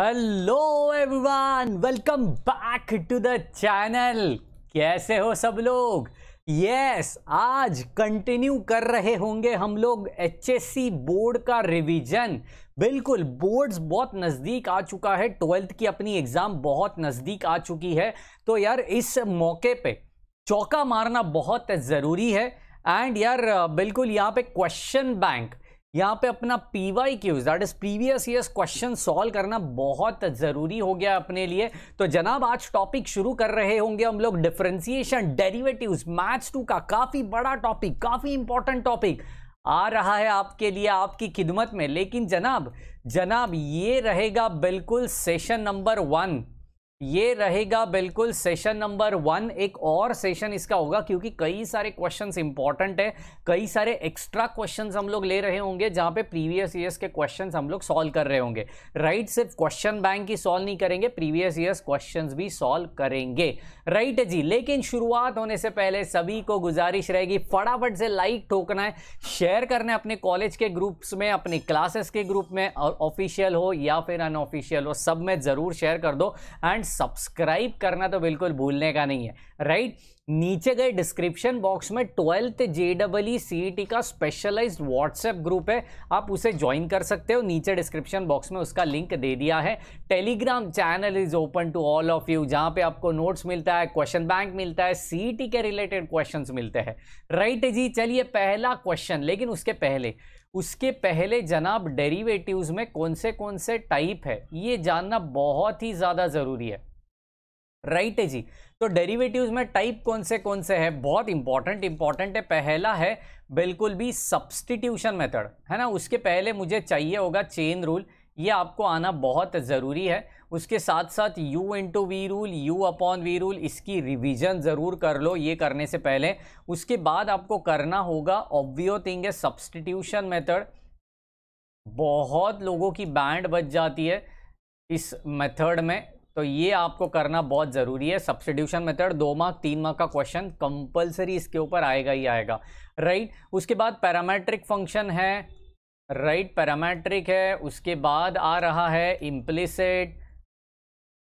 Hello everyone welcome back to the channel कैसे हो सब लोग यस yes, आज कंटिन्यू कर रहे होंगे हम लोग एचएससी बोर्ड का रिवीजन बिल्कुल बोर्ड्स बहुत नज़दीक आ चुका है ट्वेल्थ की अपनी एग्ज़ाम बहुत नज़दीक आ चुकी है तो यार इस मौके पे चौका मारना बहुत ज़रूरी है एंड यार बिल्कुल यहाँ पे क्वेश्चन बैंक यहाँ पे अपना P Y Qs that is previous year question solve करना बहुत ज़रूरी हो गया अपने लिए तो जनाब आज टॉपिक शुरू कर रहे होंगे हम लोग डिफ्रेंसिएशन डेरिवेटिव मैथ्स टू का काफ़ी बड़ा टॉपिक काफ़ी इंपॉर्टेंट टॉपिक आ रहा है आपके लिए आपकी खिदमत में लेकिन जनाब जनाब ये रहेगा बिल्कुल सेशन नंबर वन ये रहेगा बिल्कुल सेशन नंबर वन एक और सेशन इसका होगा क्योंकि कई सारे क्वेश्चंस इंपॉर्टेंट है कई सारे एक्स्ट्रा क्वेश्चंस हम लोग ले रहे होंगे जहां पे प्रीवियस ईयर्स के क्वेश्चंस हम लोग सॉल्व कर रहे होंगे राइट right? सिर्फ क्वेश्चन बैंक ही सॉल्व नहीं करेंगे प्रीवियस ईयर्स क्वेश्चंस भी सॉल्व करेंगे राइट right जी लेकिन शुरुआत होने से पहले सभी को गुजारिश रहेगी फटाफट से लाइक ठोकना है शेयर करना है अपने कॉलेज के ग्रुप्स में अपने क्लासेस के ग्रुप में और ऑफिशियल हो या फिर अनऑफिशियल हो सब में ज़रूर शेयर कर दो एंड सब्सक्राइब करना तो बिल्कुल भूलने का नहीं है राइट नीचे गए डिस्क्रिप्शन बॉक्स में ट्वेल्थ जे डबल सी का स्पेशलाइज्ड व्हाट्सएप ग्रुप है आप उसे ज्वाइन कर सकते हो नीचे डिस्क्रिप्शन बॉक्स में उसका लिंक दे दिया है Telegram channel is open to all of you जहां पे आपको नोट्स मिलता है क्वेश्चन बैंक मिलता है सीई e के रिलेटेड क्वेश्चन मिलते हैं राइट right जी चलिए पहला क्वेश्चन लेकिन उसके पहले उसके पहले जनाब डेरिवेटिव्स में कौन से कौन से टाइप है ये जानना बहुत ही ज़्यादा ज़रूरी है राइट है जी तो डेरिवेटिव्स में टाइप कौन से कौन से है बहुत इंपॉर्टेंट इंपॉर्टेंट है पहला है बिल्कुल भी सब्सटीट्यूशन मेथड है ना उसके पहले मुझे चाहिए होगा चेन रूल ये आपको आना बहुत ज़रूरी है उसके साथ साथ u into V rule u upon V rule इसकी रिवीजन ज़रूर कर लो ये करने से पहले उसके बाद आपको करना होगा ऑब्वियो थिंग है सब्सटीट्यूशन मेथड बहुत लोगों की बैंड बच जाती है इस मेथड में तो ये आपको करना बहुत ज़रूरी है सब्सटीट्यूशन मेथड दो मार्क तीन मार्क का क्वेश्चन कंपलसरी इसके ऊपर आएगा ही आएगा राइट उसके बाद पैरामेट्रिक फंक्शन है राइट पैरामेट्रिक है उसके बाद आ रहा है इम्प्लिसिट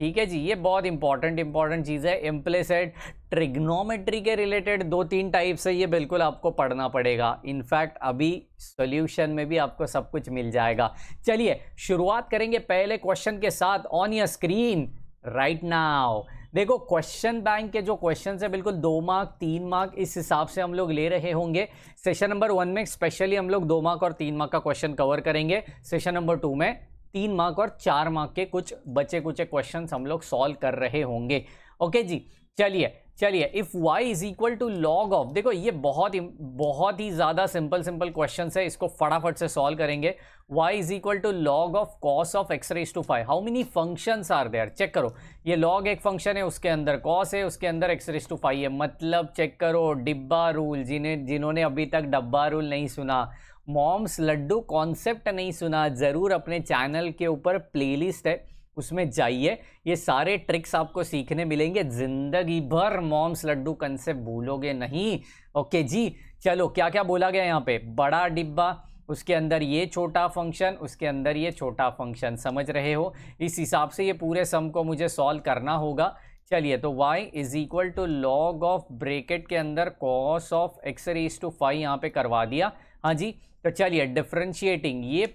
ठीक है जी ये बहुत इंपॉर्टेंट इंपॉर्टेंट चीज़ है इम्प्लेसेड ट्रिग्नोमेट्री के रिलेटेड दो तीन टाइप्स है ये बिल्कुल आपको पढ़ना पड़ेगा इनफैक्ट अभी सॉल्यूशन में भी आपको सब कुछ मिल जाएगा चलिए शुरुआत करेंगे पहले क्वेश्चन के साथ on your screen right now देखो क्वेश्चन बैंक के जो क्वेश्चन है बिल्कुल दो मार्क तीन मार्क इस हिसाब से हम लोग ले रहे होंगे सेशन नंबर वन में स्पेशली हम लोग दो मार्क और तीन मार्क का क्वेश्चन कवर करेंगे सेशन नंबर टू में तीन मार्क और चार मार्क के कुछ बचे कुचे क्वेश्चन हम लोग सॉल्व कर रहे होंगे ओके जी चलिए चलिए if y is equal to log of देखो ये बहुत ही बहुत ही ज़्यादा सिंपल सिंपल क्वेश्चन है इसको फटाफट से सॉल्व करेंगे y is equal to log of cos of x raise to five how many function are there check करो ये लॉग एक फंक्शन है उसके अंदर कॉस है उसके अंदर एक्स रेस टू फाइव है मतलब चेक करो डिब्बा रूल जिन्हें जिन्होंने अभी तक डब्बा रूल नहीं सुना मॉम्स लड्डू कॉन्सेप्ट नहीं सुना ज़रूर अपने चैनल के ऊपर प्लेलिस्ट है उसमें जाइए ये सारे ट्रिक्स आपको सीखने मिलेंगे ज़िंदगी भर मॉम्स लड्डू कंसेप्ट भूलोगे नहीं ओके जी चलो क्या क्या बोला गया यहाँ पे बड़ा डिब्बा उसके अंदर ये छोटा फंक्शन उसके अंदर ये छोटा फंक्शन समझ रहे हो इस हिसाब से ये पूरे सम को मुझे सॉल्व करना होगा चलिए तो y is equal to log of bracket के अंदर cos of x raise to five यहाँ पे करवा दिया हाँ जी तो चलिए डिफ्रेंशिएटिंग ये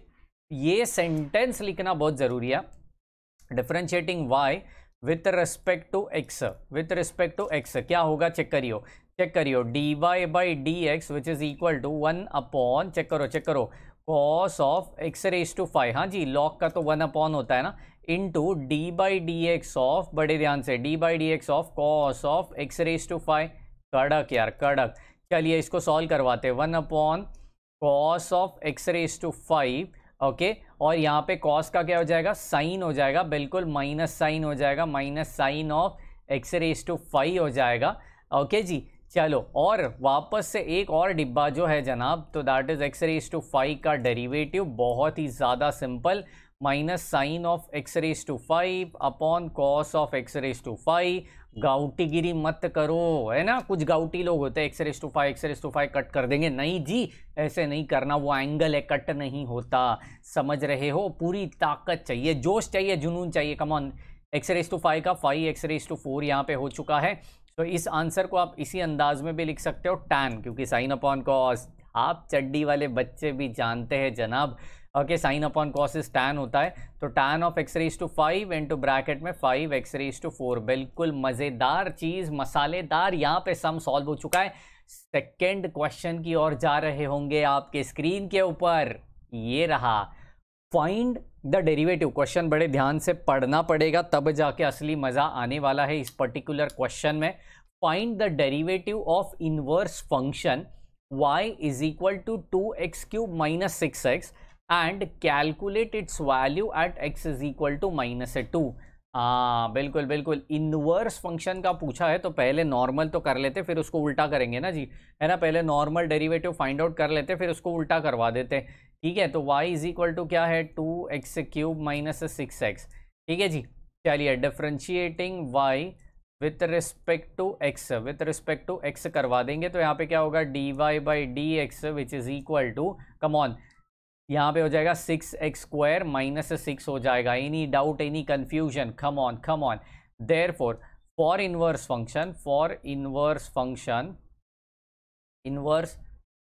ये सेंटेंस लिखना बहुत ज़रूरी है differentiating y with respect to x with respect to x क्या होगा चेक करियो चेक करियो d y by d x which is equal to one upon check करो चेक करो cos of x raise to five हाँ जी lock का तो वन अपॉन होता है ना into d by d x of बड़े ध्यान से d by d x of cos of x raise to five कड़क यार कड़क चलिए इसको सॉल्व करवाते one upon cos of x raise to five okay और यहाँ पे कॉस का क्या हो जाएगा साइन हो जाएगा बिल्कुल माइनस साइन हो जाएगा minus sine of x raise to five हो जाएगा ओके okay, जी चलो और वापस से एक और डिब्बा जो है जनाब तो that is x raise to five का डेरिवेटिव बहुत ही ज़्यादा simple minus sine of x raise to five upon cos of x raise to five गाउटीगिरी मत करो है ना कुछ गाउटी लोग होते हैं x raise to five x raise to five cut कर देंगे नहीं जी ऐसे नहीं करना वो एंगल है कट नहीं होता समझ रहे हो पूरी ताकत चाहिए जोश चाहिए जुनून चाहिए come on x raise to five का five x raise to four यहाँ पे हो चुका है तो इस आंसर को आप इसी अंदाज में भी लिख सकते हो टैन क्योंकि साइन अपॉन कॉस आप चड्डी वाले बच्चे भी जानते हैं जनाब okay sine upon cos is tan होता है तो tan of x raise to five into bracket में five x raise to four बिल्कुल मज़ेदार चीज़ मसालेदार यहाँ पे सम सॉल्व हो चुका है सेकेंड क्वेश्चन की ओर जा रहे होंगे आपके स्क्रीन के ऊपर ये रहा फाइंड द डेरिवेटिव क्वेश्चन बड़े ध्यान से पढ़ना पड़ेगा तब जाके असली मज़ा आने वाला है इस पर्टिकुलर क्वेश्चन में find the derivative of inverse function y is equal to two x cube minus six x and calculate its value at x is equal to minus a two हाँ बिल्कुल बिल्कुल इनवर्स फंक्शन का पूछा है तो पहले normal तो कर लेते फिर उसको उल्टा करेंगे ना जी है ना पहले नॉर्मल डेरिवेटिव फाइंड आउट कर लेते फिर उसको उल्टा करवा देते ठीक है तो y इज इक्वल टू क्या है two x cube minus six x ठीक है जी चलिए differentiating y with respect to x with respect to x करवा देंगे तो यहाँ पे क्या होगा dy y by d x which is equal to come on यहाँ पे हो जाएगा six x square minus six हो जाएगा any doubt any confusion come on come on therefore for inverse function for inverse function inverse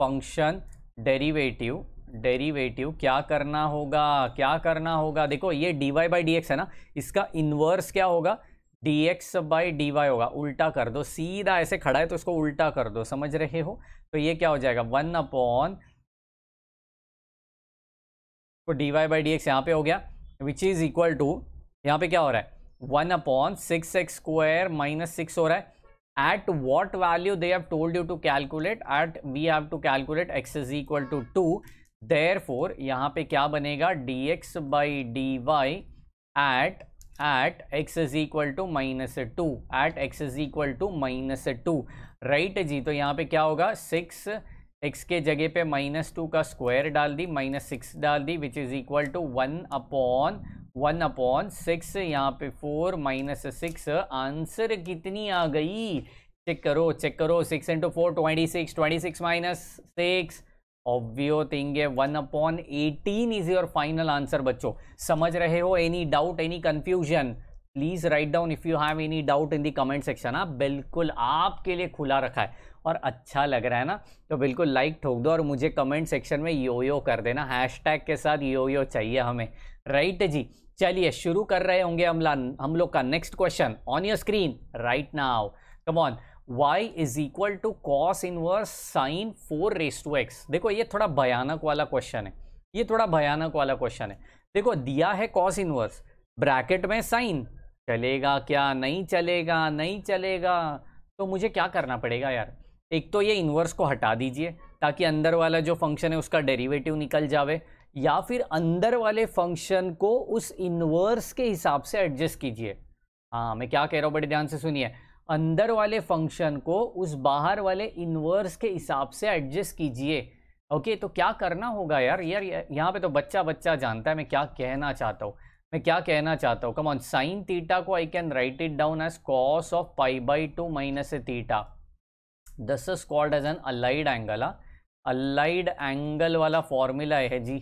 function derivative derivative क्या करना होगा क्या करना होगा देखो ये d y by d x है ना इसका इनवर्स क्या होगा d x by d y होगा उल्टा कर दो सीधा ऐसे खड़ा है तो इसको उल्टा कर दो समझ रहे हो तो ये क्या हो जाएगा वन अपॉन तो dy y by d x यहाँ पे हो गया विच इज इक्वल टू यहाँ पे क्या हो रहा है one upon six x square minus six हो रहा है at what value they have told you to calculate at we have to calculate x is equal to two therefore यहाँ पर क्या बनेगा dx x by d y at at x is equal to minus two at x is equal to minus two right जी तो यहाँ पे क्या होगा सिक्स एक्स के जगह पे माइनस टू का स्क्वायर डाल दी माइनस सिक्स डाल दी which is equal to one upon one upon six यहाँ पे फोर माइनस सिक्स आंसर कितनी आ गई चेक करो चेक करो six into four twenty six twenty six minus six obvious thing है one upon eighteen is your final answer बच्चों समझ रहे हो any doubt any confusion please write down if you have any doubt in the comment section हाँ बिल्कुल आपके लिए खुला रखा है और अच्छा लग रहा है ना तो बिल्कुल लाइक ठोक दो और मुझे कमेंट सेक्शन में यो यो कर देना टैग के साथ यो यो चाहिए हमें राइट जी चलिए शुरू कर रहे होंगे हमला हम लोग का next question on your screen right now come on y is equal to cos inverse sine four raise to x देखो ये थोड़ा भयानक वाला क्वेश्चन है ये थोड़ा भयानक वाला क्वेश्चन है देखो दिया है कॉस इनवर्स ब्रैकेट में साइन चलेगा क्या नहीं चलेगा नहीं चलेगा तो मुझे क्या करना पड़ेगा यार एक तो ये इन्वर्स को हटा दीजिए ताकि अंदर वाला जो फंक्शन है उसका डेरिवेटिव निकल जावे या फिर अंदर वाले फंक्शन को उस इन्वर्स के हिसाब से एडजस्ट कीजिए हाँ मैं क्या कह रहा हूँ बड़े ध्यान से सुनिए अंदर वाले फंक्शन को उस बाहर वाले इन्वर्स के हिसाब से एडजस्ट कीजिए ओके तो क्या करना होगा यार यार यहाँ पे तो बच्चा बच्चा जानता है मैं क्या कहना चाहता हूँ मैं क्या कहना चाहता हूँ कमॉन साइन थीटा को I can write it down as cos of pi by two minus a theta this is called as an allied angle allied angle वाला फॉर्मूला है जी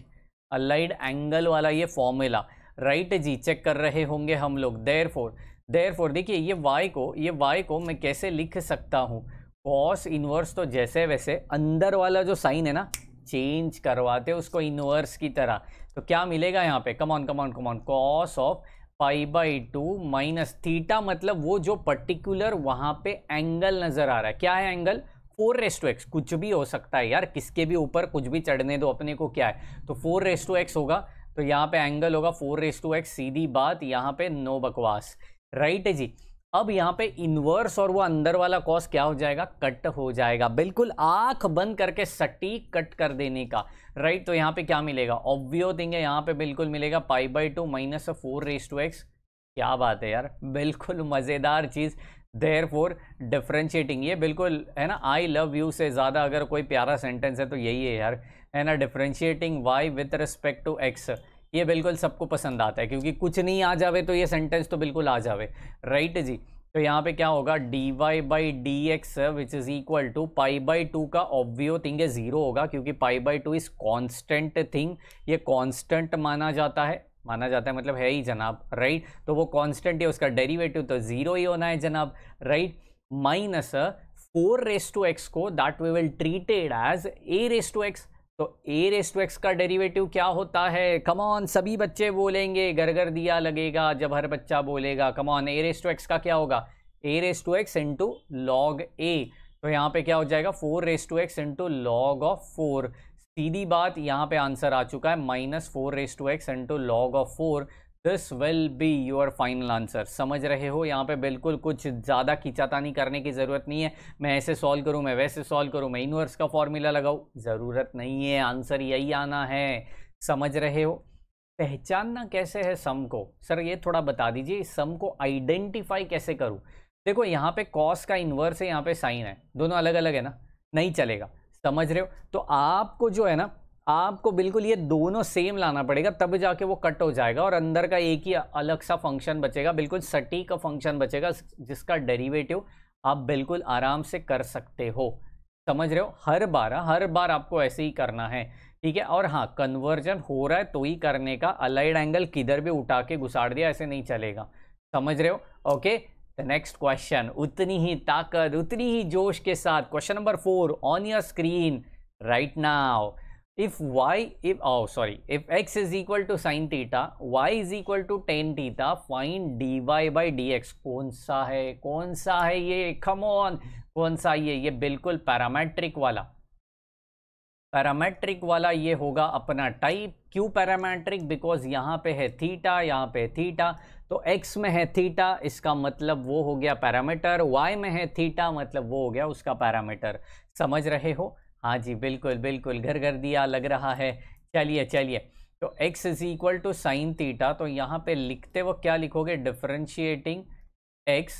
अलाइड एंगल वाला ये फॉर्मूला राइट right जी check कर रहे होंगे हम लोग देर फोर देर फोर देखिए ये वाई को ये वाई को मैं कैसे लिख सकता हूँ कॉस इनवर्स तो जैसे वैसे अंदर वाला जो साइन है ना चेंज करवाते उसको इनवर्स की तरह तो क्या मिलेगा यहाँ पे come on come on come on cos of pi by two minus theta मतलब वो जो पर्टिकुलर वहाँ पे एंगल नज़र आ रहा है क्या है angle four raise to x कुछ भी हो सकता है यार किसके भी ऊपर कुछ भी चढ़ने दो अपने को क्या है तो फोर रेस टू एक्स होगा तो यहाँ पे एंगल होगा फोर रेस टू एक्स सीधी बात यहाँ पे नो बकवास राइट है जी अब यहाँ पे इन्वर्स और वो अंदर वाला कॉस क्या हो जाएगा कट हो जाएगा बिल्कुल आंख बंद करके सटीक कट कर देने का राइट तो यहाँ पे क्या मिलेगा ऑब्वियो थिंग है यहाँ पे बिल्कुल मिलेगा pi by two minus four raise to x क्या बात है यार बिल्कुल मज़ेदार चीज़ देयर फोर डिफ्रेंशिएटिंग ये बिल्कुल है ना आई लव यू से ज़्यादा अगर कोई प्यारा सेंटेंस है तो यही है यार है ना differentiating y with respect to x ये बिल्कुल सबको पसंद आता है क्योंकि कुछ नहीं आ जावे तो ये सेंटेंस तो बिल्कुल आ जावे राइट right जी तो यहाँ पे क्या होगा dy y by d x which is equal to pi by two का ऑब्वियो थिंग है ज़ीरो होगा क्योंकि pi by two is constant thing ये कॉन्स्टेंट माना जाता है माना जाता है मतलब है ही जनाब राइट right? तो वो कॉन्स्टेंट है उसका डेरिवेटिव तो ज़ीरो ही होना है जनाब right minus four raise to x को that we will treated as a raise to x तो ए रेस टू एक्स का डेरिवेटिव क्या होता है कमॉन सभी बच्चे बोलेंगे घर घर दिया लगेगा जब हर बच्चा बोलेगा come on a raise to x का क्या होगा a raise to x into log a तो यहाँ पे क्या हो जाएगा four raise to x into log of four सीधी बात यहाँ पे आंसर आ चुका है minus four raise to x into log of four this will be your final answer समझ रहे हो यहाँ पे बिल्कुल कुछ ज़्यादा खींचातानी करने की ज़रूरत नहीं है मैं ऐसे सॉल्व करूँ मैं वैसे सॉल्व करूँ मैं इनवर्स का फॉर्मूला लगाऊँ ज़रूरत नहीं है आंसर यही आना है समझ रहे हो पहचानना कैसे है सम को सर ये थोड़ा बता दीजिए इस सम को आइडेंटिफाई कैसे करूँ देखो यहाँ पे कॉस का इन्वर्स है यहाँ पे साइन है दोनों अलग अलग है ना नहीं चलेगा समझ रहे हो तो आपको जो है ना आपको बिल्कुल ये दोनों सेम लाना पड़ेगा तब जाके वो कट हो जाएगा और अंदर का एक ही अलग सा फंक्शन बचेगा बिल्कुल सटीक का फंक्शन बचेगा जिसका डेरिवेटिव आप बिल्कुल आराम से कर सकते हो समझ रहे हो हर बार हाँ, हर बार आपको ऐसे ही करना है ठीक है और हाँ कन्वर्जन हो रहा है तो ही करने का अलाइड एंगल किधर भी उठा के घुसाड़ दिया ऐसे नहीं चलेगा समझ रहे हो ओके द नेक्स्ट क्वेश्चन उतनी ही ताकत उतनी ही जोश के साथ question number four on your screen right now if y if oh sorry if x is equal to sin theta y is equal to tan theta find dy by dx कौन सा है कौन सा है ये come on कौन सा ये ये बिल्कुल पैरामेट्रिक वाला पैरामेट्रिक वाला ये होगा अपना टाइप क्यों पैरामेट्रिक बिकॉज यहाँ पे है थीटा यहाँ पे थीटा तो एक्स में है थीटा इसका मतलब वो हो गया पैरामीटर वाई में है थीटा मतलब वो हो गया उसका पैरामीटर समझ रहे हो हाँ जी बिल्कुल बिल्कुल घर घर दिया लग रहा है चलिए चलिए तो x is equal to sine theta तो यहाँ पे लिखते वक्त क्या लिखोगे differentiating x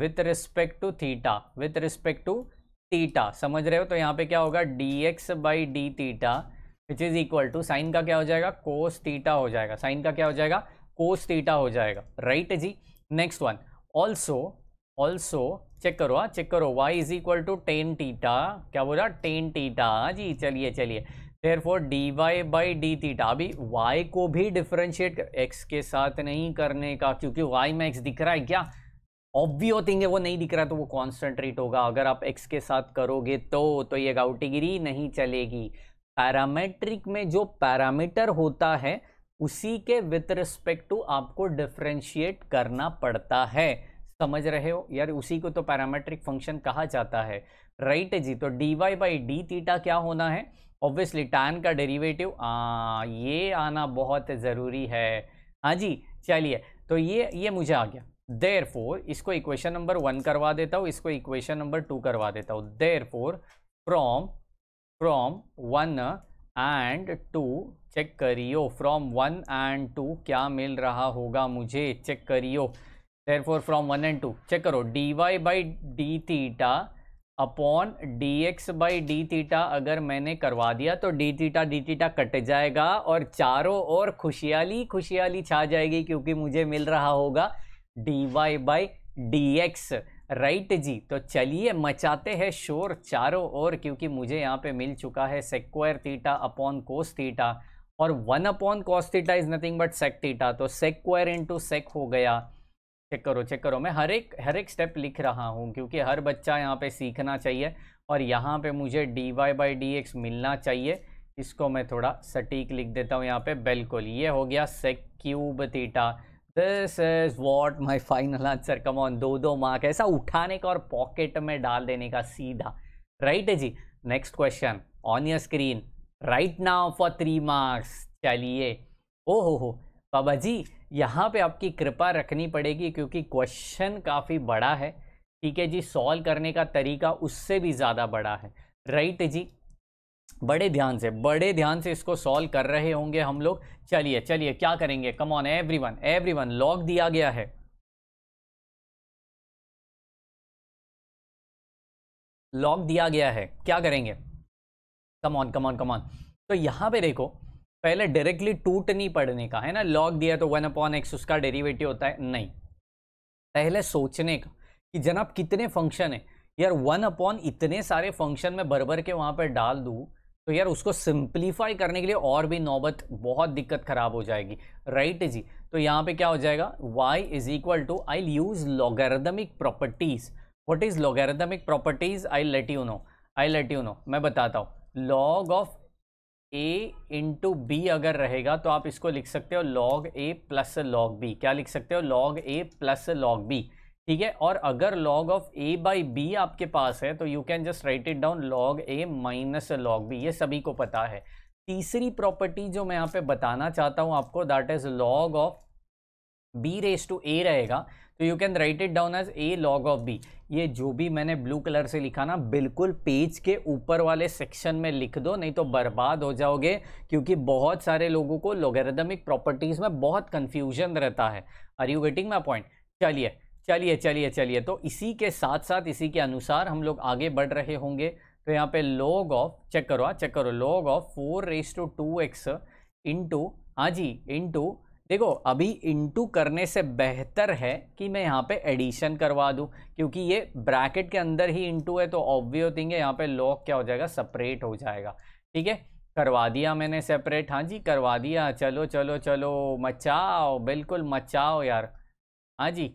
with respect to theta with respect to theta समझ रहे हो तो यहाँ पे क्या होगा d x by d theta which is equal to sine का क्या हो जाएगा कोस थीटा हो जाएगा साइन का क्या हो जाएगा कोस थीटा हो जाएगा राइट right जी next one also also check करो हाँ चेक करो y is equal to tan theta क्या बोला टेन टीटा हाँ जी चलिए चलिए therefore d y by d theta अभी y को भी डिफ्रेंशिएट x के साथ नहीं करने का क्योंकि y में x दिख रहा है क्या ऑब्वियो थिंग है वो नहीं दिख रहा तो वो कॉन्सेंट्रेट होगा अगर आप x के साथ करोगे तो तो ये गाउटिगिरी नहीं चलेगी पैरामेट्रिक में जो पैरामीटर होता है उसी के विथ रिस्पेक्ट टू आपको डिफ्रेंशिएट करना पड़ता है समझ रहे हो यार उसी को तो पैरामेट्रिक फंक्शन कहा जाता है राइट right जी तो d y by d theta क्या होना है ऑब्वियसली टैन का डेरिवेटिव ये आना बहुत ज़रूरी है हाँ जी चलिए तो ये ये मुझे आ गया देर फोर इसको इक्वेशन नंबर वन करवा देता हूँ इसको इक्वेशन नंबर टू करवा देता हूँ therefore from from one and two check करियो फ्रॉम वन एंड टू क्या मिल रहा होगा मुझे चेक करियो therefore from 1 and 2 check करो dy by d theta upon d x by d theta अगर मैंने करवा दिया तो d theta d theta cut जाएगा और चारों ओर खुशियाली खुशियाली छा जाएगी क्योंकि मुझे मिल रहा होगा d y by d x right जी तो चलिए मचाते हैं शोर चारों ओर क्योंकि मुझे यहाँ पे मिल चुका है sec square theta upon cos theta और one upon cos theta is nothing but sec theta तो सेक्वायर इंटू सेक हो गया चेक करो चेक करो मैं हर एक हर एक स्टेप लिख रहा हूँ क्योंकि हर बच्चा यहाँ पे सीखना चाहिए और यहाँ पे मुझे d y by d x मिलना चाहिए इसको मैं थोड़ा सटीक लिख देता हूँ यहाँ पे बिल्कुल ये हो गया sec cube theta this is what my final answer come on दो दो मार्क ऐसा उठाने का और पॉकेट में डाल देने का सीधा राइट right है जी next question on your screen right now for three marks चलिए ओ हो हो बाबा जी यहाँ पे आपकी कृपा रखनी पड़ेगी क्योंकि क्वेश्चन काफ़ी बड़ा है ठीक है जी सॉल्व करने का तरीका उससे भी ज़्यादा बड़ा है राइट जी बड़े ध्यान से बड़े ध्यान से इसको सॉल्व कर रहे होंगे हम लोग चलिए चलिए क्या करेंगे come on everyone everyone lock दिया गया है लॉक दिया गया है क्या करेंगे come on come on come on तो यहां पे देखो पहले डायरेक्टली टूट नहीं पड़ने का है ना लॉग दिया तो वन अपॉन एक्स उसका डेरिवेटिव होता है नहीं पहले सोचने का कि जनाब कितने फंक्शन है यार वन अपॉन इतने सारे फंक्शन में भर भर के वहाँ पर डाल दूँ तो यार उसको सिंप्लीफाई करने के लिए और भी नौबत बहुत दिक्कत ख़राब हो जाएगी राइट right जी तो यहाँ पे क्या हो जाएगा y is equal to I use logarithmic properties what is logarithmic properties I let you know I let you know मैं बताता हूँ log of a into b अगर रहेगा तो आप इसको लिख सकते हो log a plus log b क्या लिख सकते हो log a plus log b ठीक है और अगर log of a by b आपके पास है तो you can just right it down log a minus log b ये सभी को पता है तीसरी प्रॉपर्टी जो मैं यहाँ पे बताना चाहता हूँ आपको that is log of b raise to a रहेगा तो you can write it down as a log of b ये जो भी मैंने ब्लू कलर से लिखा ना बिल्कुल पेज के ऊपर वाले सेक्शन में लिख दो नहीं तो बर्बाद हो जाओगे क्योंकि बहुत सारे लोगों को लोगेदमिक प्रॉपर्टीज़ में बहुत कन्फ्यूजन रहता है are you waiting my point चलिए चलिए चलिए चलिए तो इसी के साथ साथ इसी के अनुसार हम लोग आगे बढ़ रहे होंगे तो यहाँ पे लॉग ऑफ चेक करो चेक हाँ, करो log of four raise to two x into हाँ जी इंटू देखो अभी इंटू करने से बेहतर है कि मैं यहाँ पे एडिशन करवा दूँ क्योंकि ये ब्रैकेट के अंदर ही इंटू है तो ऑब्वियो थिंग है यहाँ पे लॉक क्या हो जाएगा सेपरेट हो जाएगा ठीक है करवा दिया मैंने सेपरेट हाँ जी करवा दिया चलो चलो चलो मचाओ बिल्कुल मचाओ यार हाँ जी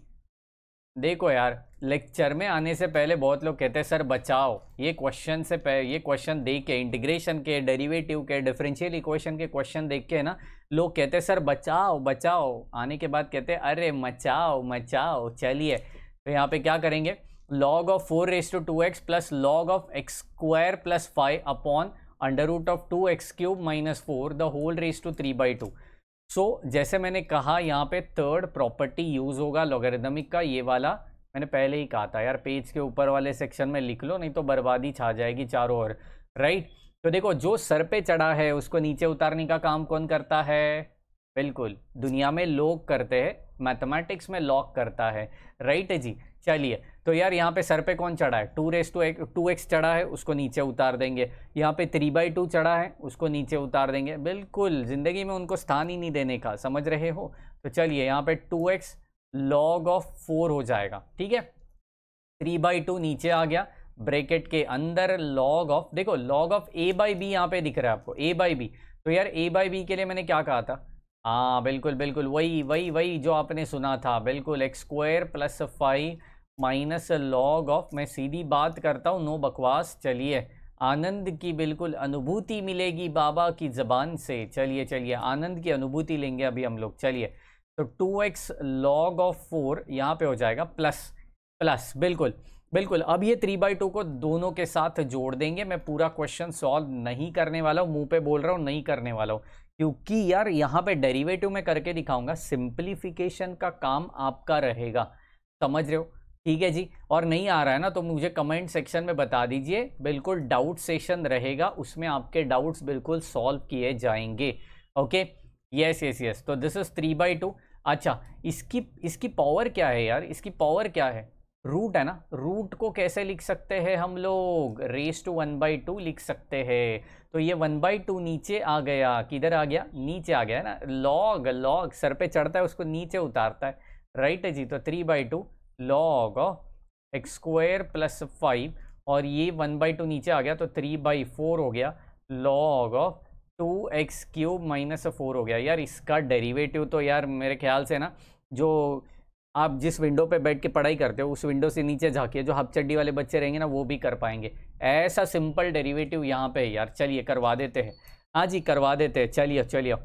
देखो यार लेक्चर में आने से पहले बहुत लोग कहते हैं सर बचाओ ये क्वेश्चन से पह, ये क्वेश्चन देख के इंटीग्रेशन के डेरिवेटिव के डिफरेंशियल इक्वेशन के क्वेश्चन देख के ना लोग कहते हैं सर बचाओ बचाओ आने के बाद कहते हैं अरे मचाओ मचाओ चलिए तो यहाँ पे क्या करेंगे log four raise to two x plus log of x square plus five upon under root of two x cube minus four the whole raise to three by two so so, जैसे मैंने कहा यहाँ पे third property use होगा logarithmic का ये वाला मैंने पहले ही कहा था यार पेज के ऊपर वाले सेक्शन में लिख लो नहीं तो बर्बादी छा जाएगी चारों ओर राइट तो देखो जो सर पे चढ़ा है उसको नीचे उतारने का काम कौन करता है बिल्कुल दुनिया में लोग करते हैं मैथमेटिक्स में लॉक करता है राइट है जी चलिए तो यार यहाँ पे सर पे कौन चढ़ा है टू रेस टू एक टू एक्स चढ़ा है उसको नीचे उतार देंगे यहाँ पे थ्री बाई टू चढ़ा है उसको नीचे उतार देंगे बिल्कुल ज़िंदगी में उनको स्थान ही नहीं देने का समझ रहे हो तो चलिए यहाँ पे two x log of four हो जाएगा ठीक है थ्री बाई टू नीचे आ गया ब्रेकेट के अंदर लॉग ऑफ देखो log of a by b यहाँ पे दिख रहा है आपको ए बाई बी तो यार ए बाई बी के लिए मैंने क्या कहा था हाँ बिल्कुल बिल्कुल वही वही वही जो आपने सुना था बिल्कुल x square plus five minus log of मैं सीधी बात करता हूँ नो बकवास चलिए आनंद की बिल्कुल अनुभूति मिलेगी बाबा की ज़बान से चलिए चलिए आनंद की अनुभूति लेंगे अभी हम लोग चलिए तो two x log of four यहाँ पे हो जाएगा प्लस प्लस बिल्कुल बिल्कुल अब ये थ्री बाई टू को दोनों के साथ जोड़ देंगे मैं पूरा क्वेश्चन सॉल्व नहीं करने वाला हूँ मुंह पे बोल रहा हूँ नहीं करने वाला हूँ क्योंकि यार यहाँ पे डेरिवेटिव में करके दिखाऊंगा सिंप्लीफिकेशन का काम आपका रहेगा समझ रहे हो ठीक है जी और नहीं आ रहा है ना तो मुझे कमेंट सेक्शन में बता दीजिए बिल्कुल डाउट सेशन रहेगा उसमें आपके डाउट्स बिल्कुल सॉल्व किए जाएंगे ओके यस यस यस तो this is three by two अच्छा इसकी इसकी पावर क्या है यार इसकी पावर क्या है रूट है ना रूट को कैसे लिख सकते हैं हम लोग raise to one by two लिख सकते हैं तो ये वन बाई टू नीचे आ गया किधर आ गया नीचे आ गया है ना लॉग लॉग सर पे चढ़ता है उसको नीचे उतारता है राइट है जी तो थ्री बाई टू लॉ होगा एक्स स्क्वायर प्लस फाइव और ये वन बाई टू नीचे आ गया तो थ्री बाई फोर हो गया लॉ होगा two x cube minus four हो गया यार इसका डेरिवेटिव तो यार मेरे ख्याल से ना जो आप जिस विंडो पे बैठ के पढ़ाई करते हो उस विंडो से नीचे झाके जो हफ चड्डी वाले बच्चे रहेंगे ना वो भी कर पाएंगे ऐसा सिंपल डेरिवेटिव यहाँ पे है यार चलिए करवा देते हैं हाँ जी करवा देते हैं चलिए चलिए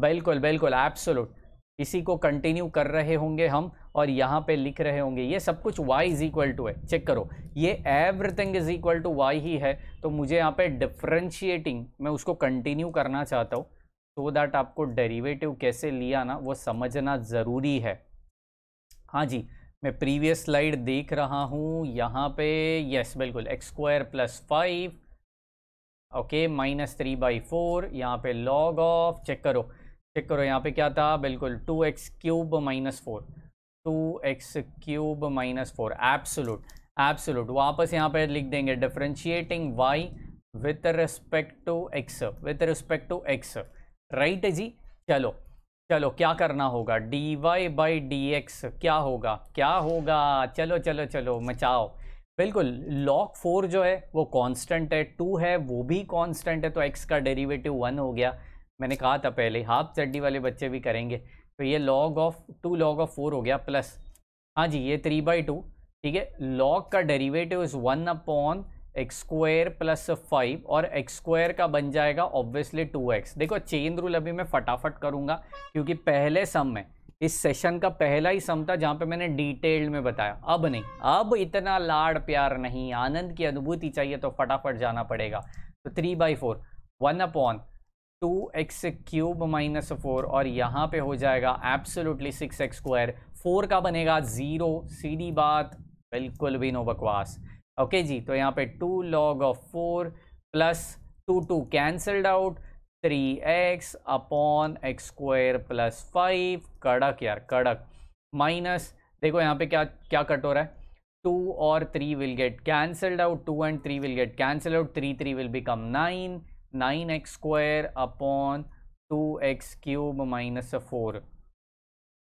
बिल्कुल बिल्कुल एप्सोलूट इसी को कंटिन्यू कर रहे होंगे हम और यहाँ पे लिख रहे होंगे ये सब कुछ y इज इक्वल टू है चेक करो ये everything is equal to y ही है तो मुझे यहाँ पे डिफ्रेंशिएटिंग मैं उसको कंटिन्यू करना चाहता हूँ सो दैट आपको डेरिवेटिव कैसे लिया ना वो समझना ज़रूरी है हाँ जी मैं प्रीवियस स्लाइड देख रहा हूँ यहाँ पे यस बिल्कुल x square plus five okay minus three by four यहाँ पे लॉग ऑफ चेक करो चेक करो यहाँ पे क्या था बिल्कुल two x cube minus four two x cube minus four absolute absolute वापस यहाँ पे लिख देंगे differentiating y with respect to x with respect to x right जी चलो चलो क्या करना होगा d y by d x क्या होगा क्या होगा चलो चलो चलो मचाओ बिल्कुल लॉक फोर जो है वो कांस्टेंट है टू है वो भी कांस्टेंट है तो एक्स का डेरिवेटिव वन हो गया मैंने कहा था पहले हाफ चड्डी वाले बच्चे भी करेंगे तो ये log of two log of four हो गया प्लस हाँ जी ये थ्री बाई टू ठीक है लॉग का derivative is one upon x square plus five और एक्स स्क्वायर का बन जाएगा ऑब्वियसली टू एक्स देखो चेन रूल अभी मैं फटाफट करूँगा क्योंकि पहले सम में इस सेशन का पहला ही सम था जहाँ पे मैंने डिटेल में बताया अब नहीं अब इतना लाड़ प्यार नहीं आनंद की अनुभूति चाहिए तो फटाफट जाना पड़ेगा तो three by four one upon two x cube minus four और यहाँ पे हो जाएगा absolutely six x square four का बनेगा ज़ीरो सीधी बात बिल्कुल भी नो बकवास ओके जी तो यहाँ पे two log of four plus two two cancelled out three x upon x square plus five कड़क यार कड़क माइनस देखो यहाँ पे क्या क्या कट हो रहा है टू और three will get cancelled out two and three will get cancel out three three will become nine nine x square upon two x cube minus four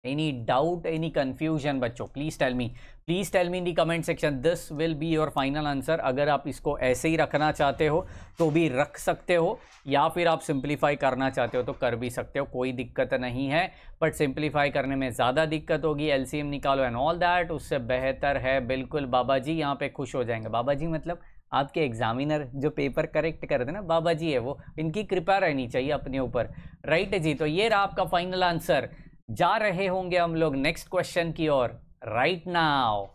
any doubt any confusion बच्चों please tell me please tell me in the comment section this will be your final answer अगर आप इसको ऐसे ही रखना चाहते हो तो भी रख सकते हो या फिर आप सिंप्लीफाई करना चाहते हो तो कर भी सकते हो कोई दिक्कत नहीं है बट सिंप्लीफाई करने में ज़्यादा दिक्कत होगी एम निकालो एंड ऑल दैट उससे बेहतर है बिल्कुल बाबा जी यहाँ पे खुश हो जाएंगे बाबा जी मतलब आपके एग्जामिनर जो पेपर करेक्ट कर देना बाबा जी है वो इनकी कृपा रहनी चाहिए अपने ऊपर राइट जी तो ये रहा आपका फाइनल आंसर जा रहे होंगे हम लोग नेक्स्ट क्वेश्चन की ओर राइट नाउ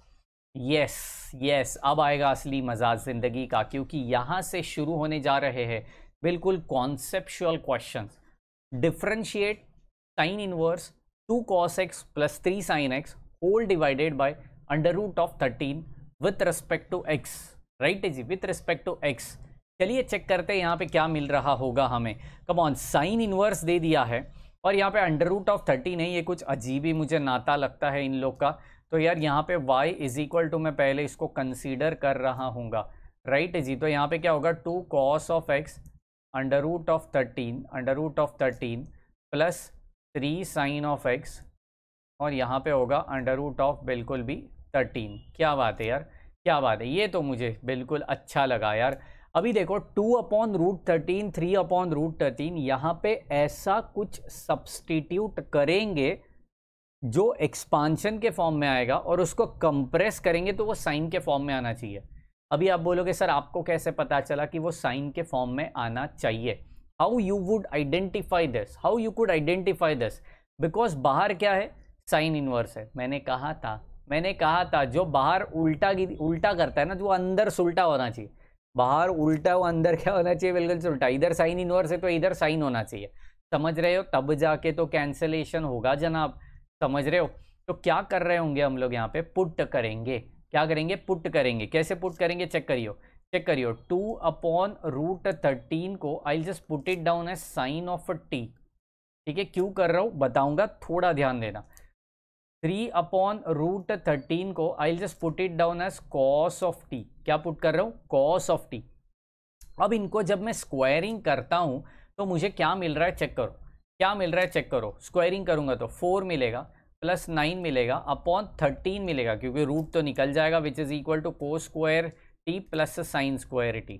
यस यस अब आएगा असली मजा जिंदगी का क्योंकि यहाँ से शुरू होने जा रहे हैं बिल्कुल conceptual question differentiate sine inverse two cos x plus three sine x whole divided by under root of thirteen with respect to x right है जी विथ रिस्पेक्ट टू एक्स चलिए चेक करते हैं यहाँ पे क्या मिल रहा होगा हमें कम ऑन साइन इनवर्स दे दिया है और यहाँ पे अंडर रूट ऑफ थर्टी नहीं ये कुछ अजीब ही मुझे नाता लगता है इन लोग का तो यार यहाँ पे वाई इज इक्वल टू मैं पहले इसको कंसीडर कर रहा हूँ राइट जी तो यहाँ पे क्या होगा two cos of x under root of thirteen under root of thirteen plus three sine of x और यहाँ पे होगा अंडर रूट ऑफ बिल्कुल भी थर्टीन क्या बात है यार क्या बात है ये तो मुझे बिल्कुल अच्छा लगा यार अभी देखो two upon root thirteen three upon root thirteen यहाँ पे ऐसा कुछ सब्सटीट्यूट करेंगे जो एक्सपांशन के फॉर्म में आएगा और उसको कंप्रेस करेंगे तो वो साइन के फॉर्म में आना चाहिए अभी आप बोलोगे सर आपको कैसे पता चला कि वो साइन के फॉर्म में आना चाहिए how you would identify this how you could identify this because बाहर क्या है साइन इनवर्स है मैंने कहा था मैंने कहा था जो बाहर उल्टा की उल्टा करता है ना जो अंदर सुल्टा होना चाहिए बाहर उल्टा वो अंदर क्या होना चाहिए बिल्कुल सुल्टा इधर साइन इनवर्स है तो इधर साइन होना चाहिए समझ रहे हो तब जाके तो कैंसलेशन होगा जनाब समझ रहे हो तो क्या कर रहे होंगे हम लोग यहाँ पे पुट करेंगे क्या करेंगे पुट करेंगे कैसे पुट करेंगे चेक करियो चेक करियो टू अपॉन रूट थर्टीन को I just put it down है साइन ऑफ टी ठीक है क्यों कर रहा हूँ बताऊंगा थोड़ा ध्यान देना थ्री अपॉन रूट थर्टीन को I just put it down as cos of t क्या पुट कर रहा हूँ कॉस ऑफ टी अब इनको जब मैं स्क्वायरिंग करता हूँ तो मुझे क्या मिल रहा है चेक करो क्या मिल रहा है चेक करो स्क्वायरिंग करूँगा तो फोर मिलेगा प्लस नाइन मिलेगा अपॉन थर्टीन मिलेगा क्योंकि रूट तो निकल जाएगा which is equal to cos square t plus sine square t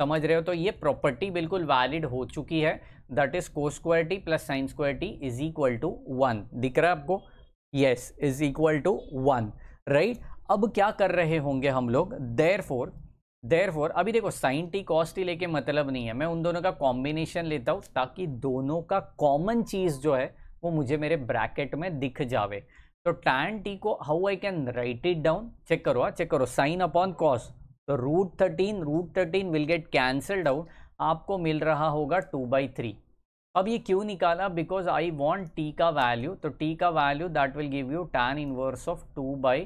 समझ रहे हो तो ये प्रॉपर्टी बिल्कुल वैलिड हो चुकी है that is cos square t plus sine square t is equal to one दिख रहा है आपको yes is equal to one right अब क्या कर रहे होंगे हम लोग देर फोर देर फोर अभी देखो साइन टी कॉस्ट ही लेके मतलब नहीं है मैं उन दोनों का कॉम्बिनेशन लेता हूँ ताकि दोनों का कॉमन चीज़ जो है वो मुझे मेरे ब्रैकेट में दिख जावे तो टैन टी को how I can write it down check करो चेक हाँ, करो साइन अपॉन कॉस तो root thirteen root thirteen will get cancelled out आपको मिल रहा होगा टू बाई थ्री अब ये क्यों निकाला बिकॉज आई वॉन्ट टी का वैल्यू तो टी का value that will give you tan inverse of two by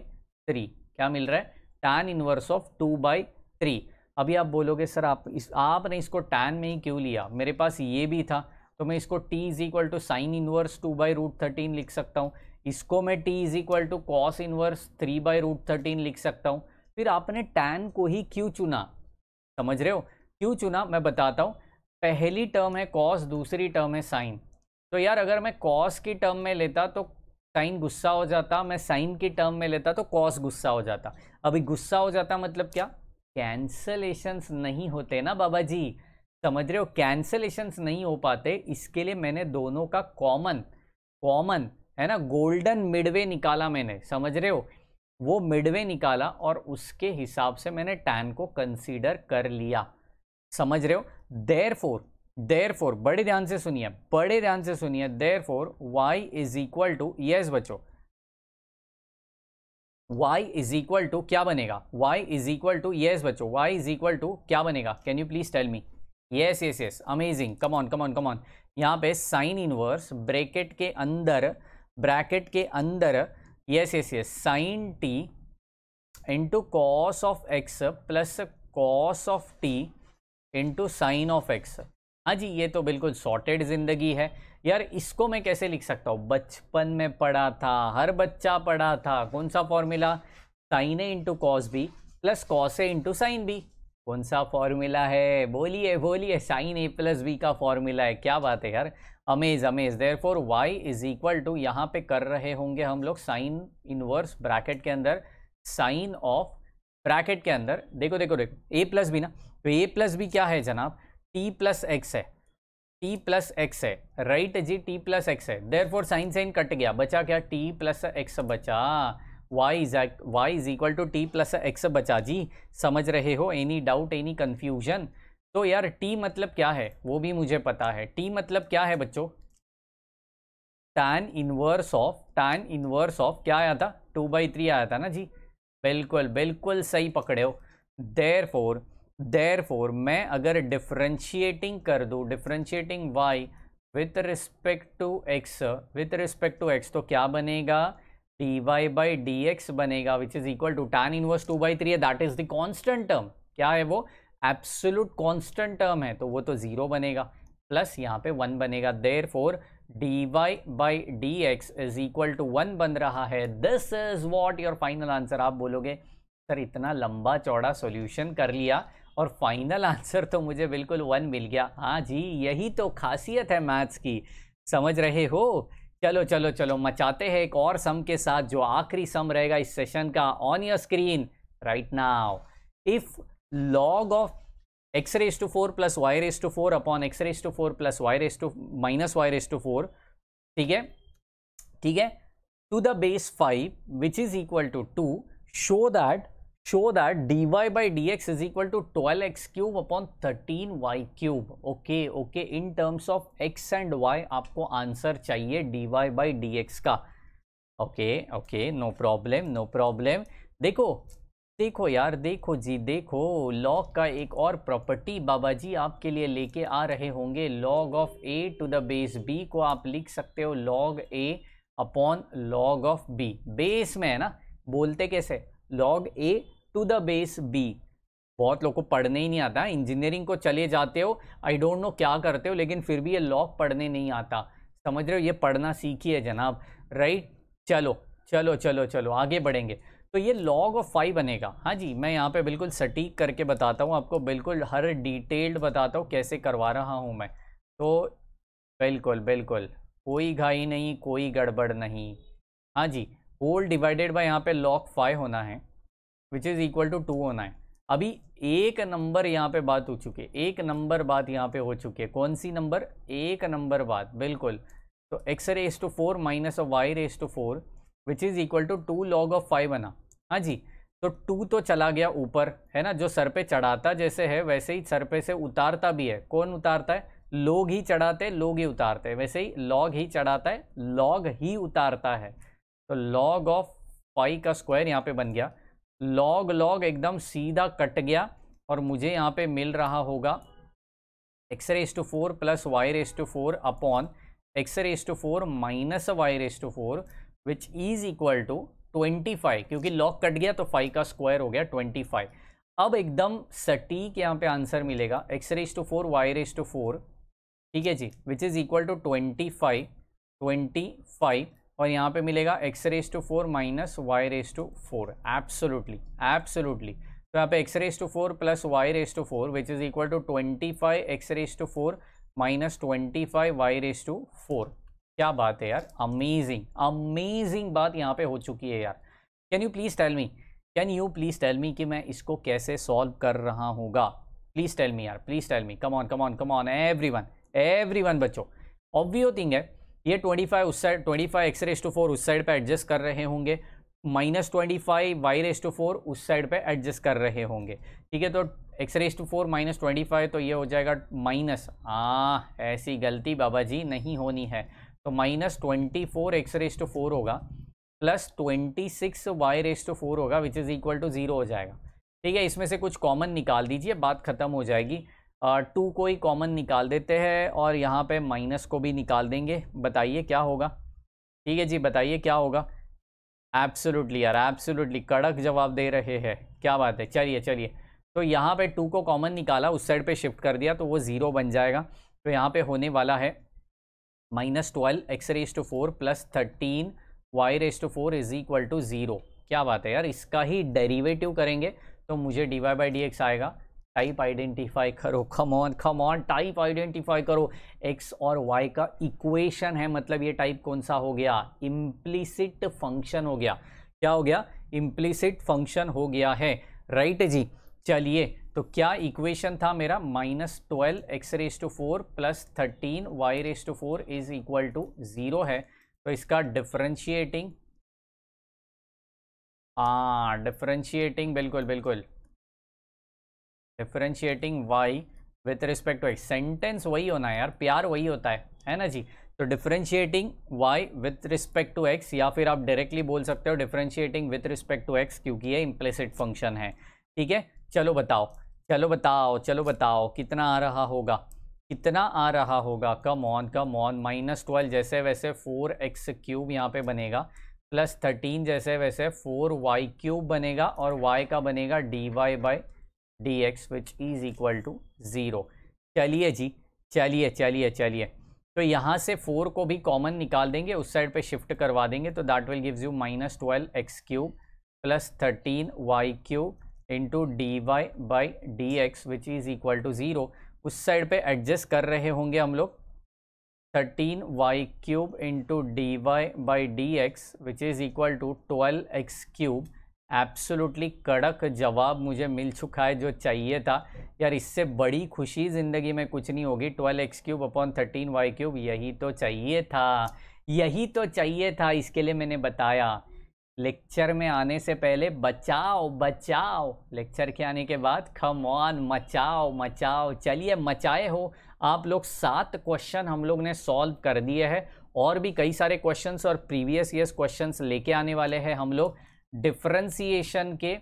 three क्या मिल रहा है tan inverse of two by three अभी आप बोलोगे सर आप इस आपने इसको टैन में ही क्यों लिया मेरे पास ये भी था तो मैं इसको t is equal to sine inverse two by root thirteen लिख सकता हूँ इसको मैं t is equal to cos inverse three by root thirteen लिख सकता हूँ फिर आपने टैन को ही क्यों चुना समझ रहे हो क्यों चुना मैं बताता हूँ पहली टर्म है कॉस दूसरी टर्म है साइन तो यार अगर मैं कॉस की टर्म में लेता तो साइन गुस्सा हो जाता मैं साइन की टर्म में लेता तो कॉस गुस्सा हो जाता अभी गुस्सा हो जाता मतलब क्या कैंसलेशंस नहीं होते ना बाबा जी समझ रहे हो कैंसलेशंस नहीं हो पाते इसके लिए मैंने दोनों का कॉमन कॉमन है ना गोल्डन मिडवे निकाला मैंने समझ रहे हो वो मिडवे निकाला और उसके हिसाब से मैंने टैन को कंसीडर कर लिया समझ रहे हो देर फोर देर फोर बड़े ध्यान से सुनिए बड़े ध्यान से सुनिए therefore y is equal to yes बच्चो y इज इक्वल टू क्या बनेगा y is equal to yes बच्चो y इज इक्वल टू क्या बनेगा can you please tell me yes yes yes amazing come on come on come on यहाँ पे sine inverse bracket के अंदर bracket के अंदर yes yes yes sine t into cos of x plus cos of t into sine of x हाँ जी ये तो बिल्कुल सॉर्टेड ज़िंदगी है यार इसको मैं कैसे लिख सकता हूँ बचपन में पढ़ा था हर बच्चा पढ़ा था कौन सा formula sine a into cos b plus cos a into sine b कौन सा फॉर्मूला है बोलिए बोलिए साइन ए प्लस बी का फॉर्मूला है क्या बात है यार amaze amaze therefore y is equal to यहाँ पे कर रहे होंगे हम लोग साइन इनवर्स ब्रैकेट के अंदर साइन ऑफ ब्रैकेट के अंदर देखो देखो देखो ए प्लस बी ना तो ए प्लस बी क्या है जनाब टी प्लस एक्स है टी प्लस एक्स है राइट जी टी प्लस एक्स है therefore sine sine cut गया बचा क्या टी प्लस एक्स बचा y is y is equal to t plus x बचा जी समझ रहे हो एनी डाउट एनी कन्फ्यूजन तो यार टी मतलब क्या है वो भी मुझे पता है टी मतलब क्या है बच्चों tan inverse of tan inverse of क्या आया था टू बाई थ्री आया था ना जी बिल्कुल बिल्कुल सही पकड़े हो देर फोर देर फोर मैं अगर डिफ्रेंशिएटिंग कर दूँ differentiating y with respect to x with respect to x तो क्या बनेगा d y by d x बनेगा which is equal to tan inverse two by three है that is the constant term क्या है वो एब्सोलूट कॉन्स्टेंट टर्म है तो वो तो ज़ीरो बनेगा प्लस यहाँ पे वन बनेगा therefore d y by d x is equal to one बन रहा है this is what your final answer आप बोलोगे सर इतना लंबा चौड़ा सोल्यूशन कर लिया और फाइनल आंसर तो मुझे बिल्कुल वन मिल गया हाँ जी यही तो खासियत है मैथ्स की समझ रहे हो चलो चलो चलो मचाते हैं एक और सम के साथ जो आखिरी सम रहेगा इस सेशन का on your screen right now if log of x raise to four plus y raise to four upon x raise to four plus y raise to minus y raise to four ठीक है ठीक है to the base five which is equal to two show that show that d y by d x is equal to twelve x cube upon thirteen y cube okay okay in terms of x and y आपको answer चाहिए by d x का okay okay no problem no problem देखो देखो यार देखो जी देखो log का एक और प्रॉपर्टी बाबा जी आपके लिए लेके आ रहे होंगे log of a to the base b को आप लिख सकते हो log a upon log of b base में है ना बोलते कैसे log a to the base b बहुत लोग को पढ़ने ही नहीं आता इंजीनियरिंग को चले जाते हो आई डोंट नो क्या करते हो लेकिन फिर भी ये लॉक पढ़ने नहीं आता समझ रहे हो ये पढ़ना सीखिए जनाब राइट चलो चलो चलो चलो आगे बढ़ेंगे तो ये लॉग ऑफ फाइव बनेगा हाँ जी मैं यहाँ पे बिल्कुल सटीक करके बताता हूँ आपको बिल्कुल हर डिटेल्ड बताता हूँ कैसे करवा रहा हूँ मैं तो बिल्कुल बिल्कुल कोई घाई नहीं कोई गड़बड़ नहीं हाँ जी होल डिवाइडेड बाय यहाँ पे लॉग फाइव होना है which is equal to two o nine अभी एक नंबर यहाँ पे बात हो चुकी है एक नंबर बात यहाँ पे हो चुकी है कौन सी नंबर एक नंबर बात बिल्कुल तो x raise to four minus of y raise to four which is equal to two log of five बना हाँ जी तो टू तो चला गया ऊपर है ना जो सर पे चढ़ाता जैसे है वैसे ही सर पे से उतारता भी है कौन उतारता है लोग ही चढ़ाते लोग ही उतारते हैं वैसे ही लॉग ही चढ़ाता है लॉग ही उतारता है तो लॉग ऑफ फाइव का स्क्वायर यहाँ पे बन गया लॉग लॉग एकदम सीधा कट गया और मुझे यहाँ पे मिल रहा होगा x raise to four plus y raise to four upon x raise to four minus y raise to four which is equal to twenty five क्योंकि लॉग कट गया तो फाइव का स्क्वायर हो गया ट्वेंटी फाइव अब एकदम सटीक यहाँ पे आंसर मिलेगा x raise to four y raise to four ठीक है जी which is equal to twenty five twenty five और यहाँ पे मिलेगा x raise to four minus y raise to four absolutely absolutely तो यहाँ पे x raise to four plus y raise to four which is equal to twenty five x raise to four minus twenty five y raise to four क्या बात है यार amazing amazing बात यहाँ पे हो चुकी है यार can you please tell me can you please tell me कि मैं इसको कैसे सॉल्व कर रहा होगा प्लीज़ टेल मी यार please tell me come on come on come on everyone everyone बच्चों ऑब्वियो थिंग है ये 25 उस side 25 x raise to four उस साइड पे एडजस्ट कर रहे होंगे minus twenty five y raise to four उस साइड पे एडजस्ट कर रहे होंगे ठीक है तो x raise to four minus twenty five तो ये हो जाएगा माइनस हाँ ऐसी गलती बाबा जी नहीं होनी है तो minus twenty four x raise to four होगा plus twenty six y raise to four होगा which is equal to zero हो जाएगा ठीक है इसमें से कुछ कॉमन निकाल दीजिए बात ख़त्म हो जाएगी टू को ही कॉमन निकाल देते हैं और यहाँ पे माइनस को भी निकाल देंगे बताइए क्या होगा ठीक है जी बताइए क्या होगा एब्सोलूटली यार एब्सोलूटली कड़क जवाब दे रहे हैं क्या बात है चलिए चलिए तो यहाँ पे टू को कॉमन निकाला उस साइड पे शिफ्ट कर दिया तो वो ज़ीरो बन जाएगा तो यहाँ पे होने वाला है minus twelve x raise to four plus thirteen y raise to four is equal to zero क्या बात है यार इसका ही डेरीवेटिव करेंगे तो मुझे d y by d x आएगा टाइप आइडेंटिफाई करो come on come on type identify करो एक्स और वाई का इक्वेशन है मतलब ये टाइप कौन सा हो गया इम्प्लीसिट फंक्शन हो गया क्या हो गया इम्प्लीसिट फंक्शन हो गया है राइट right जी चलिए तो क्या इक्वेशन था मेरा minus twelve x raise to four plus thirteen y raise to four is equal to zero है तो इसका डिफरेंशिएटिंग हाँ डिफरेंशिएटिंग बिल्कुल बिल्कुल differentiating y with respect to x sentence वही होना है यार प्यार वही होता है है ना जी तो differentiating y with respect to x या फिर आप डायरेक्टली बोल सकते हो differentiating with respect to x क्योंकि ये इम्प्लिसिट फंक्शन है ठीक है चलो बताओ चलो बताओ चलो बताओ कितना आ रहा होगा कितना आ रहा होगा come on come on minus twelve जैसे वैसे फोर एक्स क्यूब यहाँ पे बनेगा प्लस थर्टीन जैसे वैसे फोर वाई क्यूब बनेगा और वाई का बनेगा d y by d x which is equal to zero चलिए जी चलिए चलिए चलिए तो यहाँ से फोर को भी कॉमन निकाल देंगे उस साइड पे शिफ्ट करवा देंगे तो that will gives you minus twelve x cube plus thirteen y cube into d y by d x which is equal to zero उस साइड पे एडजस्ट कर रहे होंगे हम लोग thirteen y cube into d y by d x which is equal to twelve x cube absolutely कड़क जवाब मुझे मिल चुका है जो चाहिए था यार इससे बड़ी खुशी ज़िंदगी में कुछ नहीं होगी twelve x cube upon thirteen y cube यही तो चाहिए था यही तो चाहिए था इसके लिए मैंने बताया लेक्चर में आने से पहले बचाओ बचाओ लेक्चर के आने के बाद खम ऑन मचाओ मचाओ चलिए मचाए हो आप लोग सात क्वेश्चन हम लोग ने सॉल्व कर दिए हैं और भी कई सारे क्वेश्चंस और प्रीवियस ईयर्स क्वेश्चंस लेके आने वाले हैं हम लोग डिफ्रेंसीशन के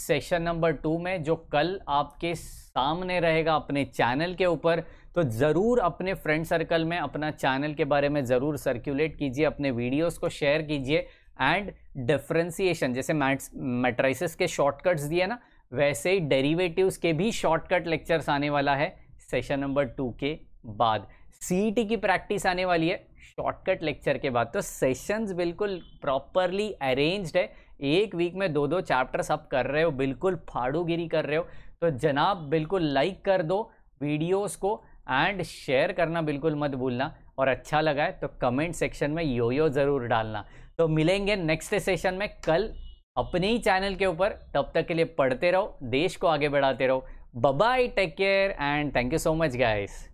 सेशन नंबर टू में जो कल आपके सामने रहेगा अपने चैनल के ऊपर तो ज़रूर अपने फ्रेंड सर्कल में अपना चैनल के बारे में ज़रूर सर्कुलेट कीजिए अपने वीडियोस को शेयर कीजिए एंड डिफ्रेंसीशन जैसे मैट्स मेट्राइसिस के शॉर्टकट्स दिए ना वैसे ही डेरीवेटिवस के भी शॉर्टकट लेक्चर्स आने वाला है सेशन नंबर टू के बाद सी e की प्रैक्टिस आने वाली है शॉर्टकट लेक्चर के बाद तो सेशंस बिल्कुल प्रॉपरली अरेंज्ड है एक वीक में दो दो चैप्टर्स आप कर रहे हो बिल्कुल फाड़ूगिरी कर रहे हो तो जनाब बिल्कुल लाइक कर दो वीडियोस को एंड शेयर करना बिल्कुल मत भूलना और अच्छा लगा है तो कमेंट सेक्शन में यो यो ज़रूर डालना तो मिलेंगे नेक्स्ट सेशन में कल अपने ही चैनल के ऊपर तब तक के लिए पढ़ते रहो देश को आगे बढ़ाते रहो bye take care and thank you so much guys